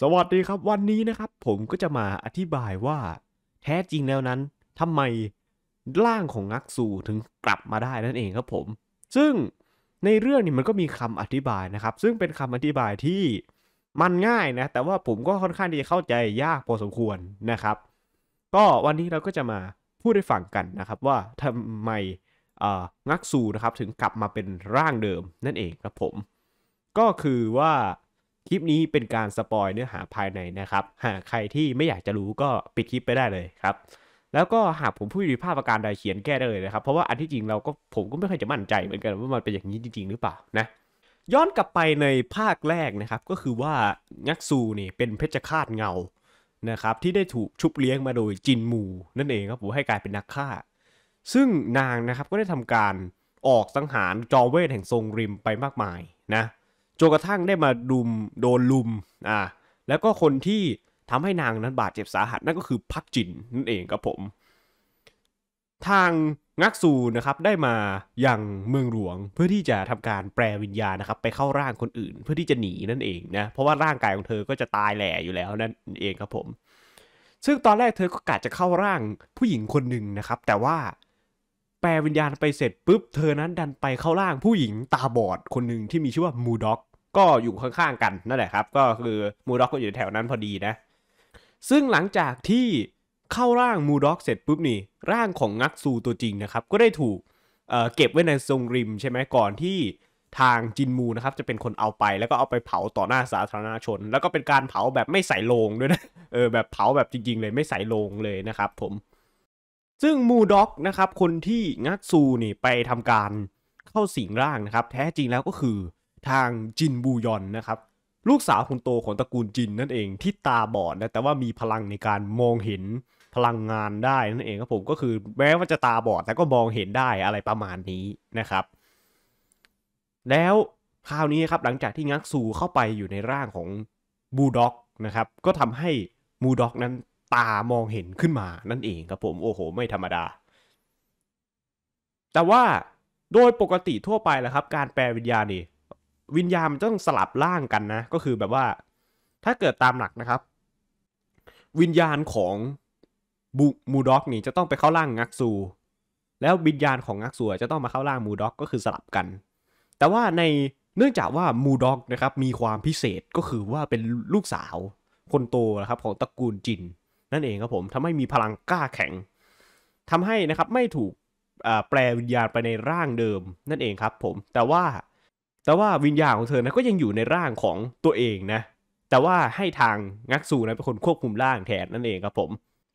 สวัสดีครับวันนี้นะครับผมก็จะมาอธิบายว่าแท้จริงแล้วนั้นทำไมร่างของงักซูถึงกลับมาได้นั่นเองครับผมซึ่งในเรื่องนี้มันก็มีคำอธิบายนะครับ ซึ่งเป็นคำอธิบายที่มันง่ายนะแต่ว่าผมก็ค่อนข้างที่จะเข้าใจยากพอสมควรนะครับ ก็วันนี้เราก็จะมาพูดให้ฟังกันนะครับ ว่าทำไมงักซูนะครับถึงกลับมาเป็นร่างเดิมนั่นเองครับผมก็คือว่าคลิปนี้เป็นการสปอยเนื้อหาภายในนะครับ หากใครที่ไม่อยากจะรู้ก็ปิดคลิปไปได้เลยครับ แล้วก็หากผมพูดผิดภาพประการใดเขียนแก้ได้เลยนะครับเพราะว่าอันที่จริงเราก็ผมก็ไม่ค่อยจะมั่นใจเหมือนกัน ว่ามันเป็นอย่างนี้จริงๆหรือเปล่านะย้อนกลับไปในภาคแรกนะครับ ก็คือว่างักซูนี่เป็นเพชฌฆาตเงานะครับ ที่ได้ถูกชุบเลี้ยงมาโดยจินมู นั่นเองครับผมให้กลายเป็นนักฆ่า ซึ่งนางนะครับก็ได้ทำการออกสังหารจอมเวทแห่งทรงริมไปมากมายนะจนกระทั่งได้มาดุมโดนลุมอ่าแล้วก็คนที่ทำให้นางนั้นบาดเจ็บสาหัสนั่นก็คือพักจินนั่นเองครับผม ทางงักซูนะครับได้มาอย่างเมืองหลวงเพื่อที่จะทำการแปลวิญญาณนะครับไปเข้าร่างคนอื่น เพื่อที่จะหนีนั่นเองนะเพราะว่าร่างกายของเธอก็จะตายแหล่อยู่แล้วนั่นเองครับผม ซึ่งตอนแรกเธอก็กะจะเข้าร่างผู้หญิงคนหนึ่งนะครับ แต่ว่าแปลวิญญาณไปเสร็จปุ๊บ เธอนั้นดันไปเข้าร่างผู้หญิงตาบอดคนหนึ่งที่มีชื่อว่ามูด็อกก็อยู่ข้างๆ กันนั่นแหละครับ ก็คือมูด็อกก็อยู่แถวนั้นพอดีนะ ซึ่งหลังจากที่เข้าร่างมูด็อกเสร็จปุ๊บนี่ ร่างของงักซูตัวจริงนะครับ ก็ได้ถูกเเก็บไว้ในทรงริมใช่ไหมก่อนที่ทางจินมูนะครับจะเป็นคนเอาไปแล้วก็เอาไปเผาต่อหน้าสาธารณชน แล้วก็เป็นการเผาแบบไม่ใส่โลงด้วยนะเออแบบเผาแบบจริง ๆ เลยไม่ใส่โลงเลยนะครับ ผมซึ่งมูด็อกนะครับคนที่งัตซูนี่ไปทำการเข้าสิงร่างนะครับแท้จริงแล้วก็คือทางจินบูยอนนะครับลูกสาวคนโตของตระกูลจินนั่นเองที่ตาบอดนะแต่ว่ามีพลังในการมองเห็นพลังงานได้นั่นเองครับผมก็คือแม้ว่าจะตาบอดแต่ก็มองเห็นได้อะไรประมาณนี้นะครับ แล้วคราวนี้ครับหลังจากที่งักซูเข้าไปอยู่ในร่างของบูด็อกนะครับก็ทำให้มูด็อกนั้นตามองเห็นขึ้นมานั่นเองครับผม โอ้โห ไม่ธรรมดา แต่ว่าโดยปกติทั่วไปและครับการแปลวิญญาณนี่วิญญาณมันต้องสลับร่างกันนะก็คือแบบว่าถ้าเกิดตามหลักนะครับ วิญญาณของบูมูด็อกนี่จะต้องไปเข้าร่างงักซูแล้ววิญญาณของงักซูจะต้องมาเข้าร่างมูด็อกก็คือสลับกัน แต่ว่าในเนื่องจากว่ามูด็อกนะครับมีความพิเศษก็คือว่าเป็นลูกสาวคนโตนะครับของตระกูลจินนั่นเองครับผมทำให้มีพลังกล้าแข็งทำให้นะครับไม่ถูกแปลวิญญาณไปในร่างเดิมนั่นเองครับผมแต่ว่า แต่ว่าวิญญาณของเธอนะก็ยังอยู่ในร่างของตัวเองนะ แต่ว่าให้ทางงักซูนะเป็นคนควบคุมร่างแทนนั่นเองครับผม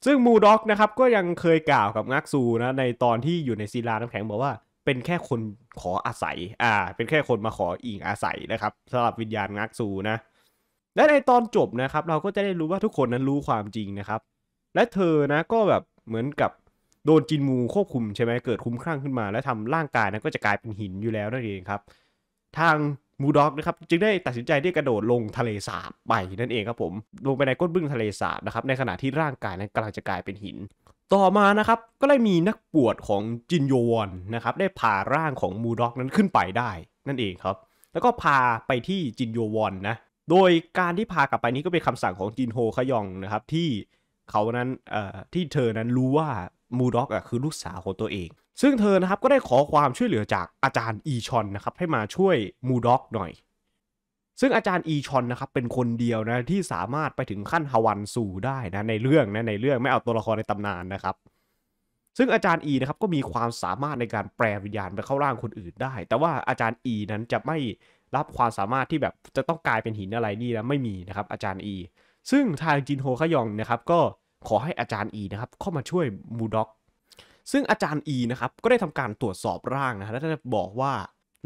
ซึ่งมูด็อกนะครับก็ยังเคยกล่าวกับงักซูนะในตอนที่อยู่ในศิลาน้ำแข็งบอกว่าเป็นแค่คนขออาศัยอ่าเป็นแค่คนมาขออิงอาศัยนะครับสำหรับวิญญาณงักซูนะและในตอนจบนะครับ เราก็จะได้รู้ว่าทุกคนนั้นรู้ความจริงนะครับ และเธอนะก็แบบเหมือนกับโดนจินมูควบคุมใช่ไหมเกิดคุ้มคลั่งขึ้นมา และทำร่างกายนั้นก็จะกลายเป็นหินอยู่แล้วนั่นเองครับทางมูด็อกนะครับจึงได้ตัดสินใจที่กระโดดลงทะเลสาบไปนั่นเองครับผมลงไปในก้นบึ้งทะเลสาบนะครับในขณะที่ร่างกายนั้นกำลังจะกลายเป็นหิน ต่อมานะครับก็เลยมีนักปวดของจินโยวอนนะครับได้พาร่างของมูด็อกนั้นขึ้นไปได้ นั่นเองครับ แล้วก็พาไปที่จินโยวอนนะโดยการที่พากลับไปนี้ก็เป็นคำสั่งของจินโฮขยองนะครับที่เขานั้นที่เธอนั้นรู้ว่ามูด็อกอ่ะคือลูกสาวของตัวเอง ซึ่งเธอนะครับก็ได้ขอความช่วยเหลือจากอาจารย์อีชอนนะครับให้มาช่วยมูด็อกหน่อย ซึ่งอาจารย์อีชอนนะครับเป็นคนเดียวนะที่สามารถไปถึงขั้นฮาวันสูได้นะในเรื่องนะในเรื่องไม่เอาตัวละครในตำนานนะครับซึ่งอาจารย์อีนะครับก็มีความสามารถในการแปลวิญญาณไปเข้าร่างคนอื่นได้ แต่ว่าอาจารย์อีนั้นจะไม่รับความสามารถที่แบบจะต้องกลายเป็นหินอะไรนี่นะไม่มีนะครับอาจารย์อี ซึ่งทางจินโฮขยองนะครับก็ขอให้อาจารย์อีนะครับเข้ามาช่วยมูด็อก ซึ่งอาจารย์อีนะครับก็ได้ทำการตรวจสอบร่างนะและได้บอกว่า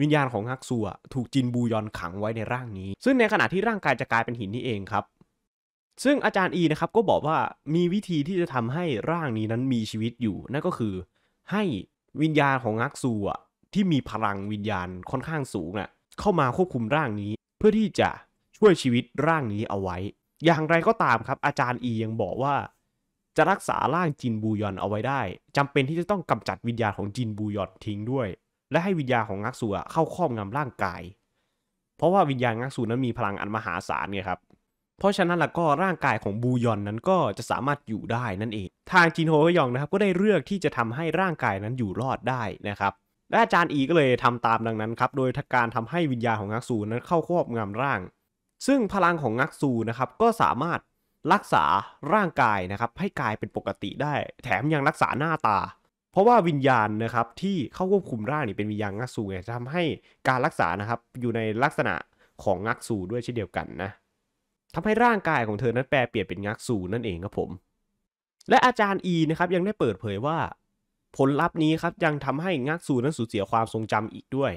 วิญญาณของฮักซัวถูกจินบูยอนขังไว้ในร่างนี้ ซึ่งในขณะที่ร่างกายจะกลายเป็นหินนี่เองครับซึ่งอาจารย์อีนะครับก็บอกว่ามีวิธีที่จะทำให้ร่างนี้นั้นมีชีวิตอยู่นั่นก็คือ ให้วิญญาณของงักซูอะที่มีพลังวิญญาณค่อนข้างสูงน่ะเข้ามาควบคุมร่างนี้ เพื่อที่จะช่วยชีวิตร่างนี้เอาไว้ อย่างไรก็ตามครับอาจารย์อียังบอกว่า จะรักษาร่างจินบูยอนเอาไว้ได้ จำเป็นที่จะต้องกำจัดวิญญาณของจินบูยอนทิ้งด้วย และให้วิญญาณของงักซูเข้าครอบงำร่างกาย เพราะว่าวิญญาณงักซูนั้นมีพลังอันมหาศาลไงครับเพราะฉะนั้นละก็ร่างกายของบูยอนนั้นก็จะสามารถอยู่ได้นั่นเอง ทางจินโฮยองนะครับก็ได้เลือกที่จะทำให้ร่างกายนั้นอยู่รอดได้นะครับ และอาจารย์อีก็เลยทำตามดังนั้นครับโดยทการทำให้วิญญาณของงักซูนั้นเข้าควบงำร่างซึ่งพลังของงักซูนะครับก็สามารถรักษาร่างกายนะครับ ให้กลายเป็นปกติได้แถมยังรักษาหน้าตา เพราะว่าวิญญาณนะครับที่เข้าควบคุมร่างนี่เป็นวิญญาณงักซูจะทำให้การรักษานะครับอยู่ในลักษณะของงักซูด้วยเช่นเดียวกันนะทำให้ร่างกายของเธอนั้นแปลเปลี่ยนเป็นงักสูนั่นเองครับผม และอาจารย์อีนะครับยังได้เปิดเผยว่าผลลัพธ์นี้ครับยังทำให้งักสูนั้นสูญเสียความทรงจำอีกด้วย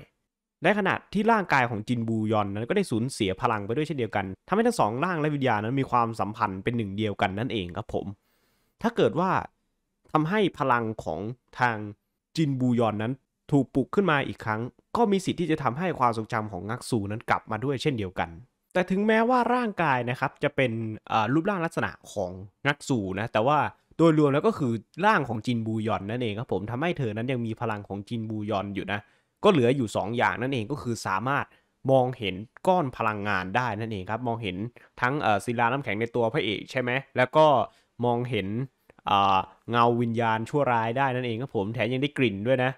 ในขณะที่ร่างกายของจินบูยอนนั้นก็ได้สูญเสียพลังไปด้วยเช่นเดียวกัน ทำให้ทั้งสอง ร่างและวิญญาณนั้นมีความสัมพันธ์เป็นหนึ่งเดียวกันนั่นเองครับผม ถ้าเกิดว่าทำให้พลังของทางจินบูยอนนั้นถูกปลุกขึ้นมาอีกครั้ง ก็มีสิทธิ์ที่จะทำให้ความทรงจำของงักซูนั้นกลับมาด้วยเช่นเดียวกันแต่ถึงแม้ว่าร่างกายนะครับจะเป็นรูปร่างลักษณะของงักสูนะแต่ว่าโดยรวมแล้วก็คือร่างของจินบูยอนนั่นเองครับผมทำให้เธอนั้นยังมีพลังของจินบูยอนอยู่นะก็เหลืออยู่ 2 อย่างนั่นเองก็คือสามารถมองเห็นก้อนพลังงานได้นั่นเองครับมองเห็นทั้งศิลาน้ำแข็งในตัวพระเอกใช่ไหมแล้วก็มองเห็นเงาวิญญาณชั่วร้ายได้นั่นเองครับผมแถมยังได้กลิ่นด้วยนะ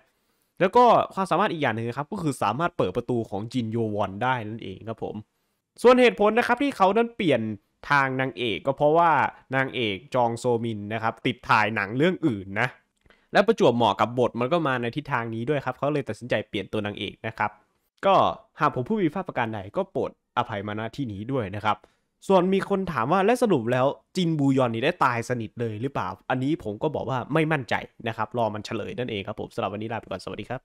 แล้วก็ความสามารถอีกอย่างหนึ่งครับก็คือสามารถเปิดประตูของจินโยวอนได้นั่นเองครับผมส่วนเหตุผลนะครับที่เขานั้นเปลี่ยนทางนางเอกก็เพราะว่านางเอกจองโซมินนะครับติดถ่ายหนังเรื่องอื่นนะและประจวบเหมาะกับบทมันก็มาในทิศทางนี้ด้วยครับเขาเลยตัดสินใจเปลี่ยนตัวนางเอกนะครับก็หากผมผู้มีภาพประการใดก็โปรดอภัยมาณที่นี้ด้วยนะครับ ส่วนมีคนถามว่าและสรุปแล้วจินบูยอนนี่ได้ตายสนิทเลย หรือเปล่า อันนี้ผมก็บอกว่าไม่มั่นใจนะครับ รอมันเฉลยนั่นเองครับผมสำหรับวันนี้ลาไปก่อนสวัสดีครับ